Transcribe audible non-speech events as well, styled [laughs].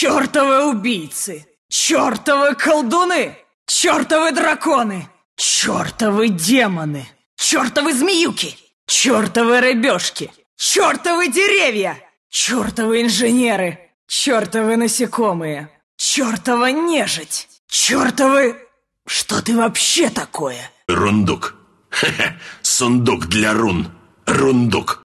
Чёртовы убийцы! Чёртовы колдуны! Чёртовы драконы! Чёртовы демоны! Чёртовы змеюки! Чёртовы рыбёшки! Чёртовы деревья! Чёртовы инженеры! Чёртовы насекомые! Чёртова нежить! Чёртовы... Что ты вообще такое? Рундук. Хе-хе. [laughs] Сундук для рун. Рундук.